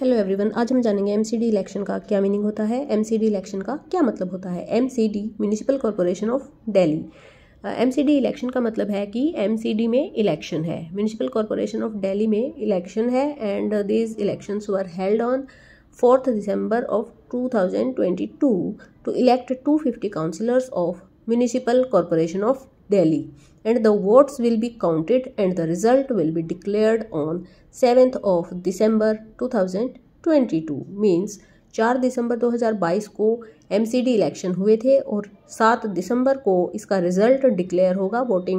hello everyone आज हम जानेंगे एमसीडी इलेक्शन का क्या मीनिंग होता है एमसीडी इलेक्शन का क्या मतलब होता है MCD municipal corporation of Delhi MCD election का मतलब है कि एमसीडी में इलेक्शन है म्यूनिसिपल कॉरपोरेशन ऑफ दिल्ली में इलेक्शन है and this elections were held on fourth December of two to elect fifty councillors of municipal corporation of Delhi and the votes will be counted and the result will be declared on 7th of December 2022 means 4 दिसंबर 2022 को MCD election हुए थे और 7 दिसंबर को इसका result declare होगा voting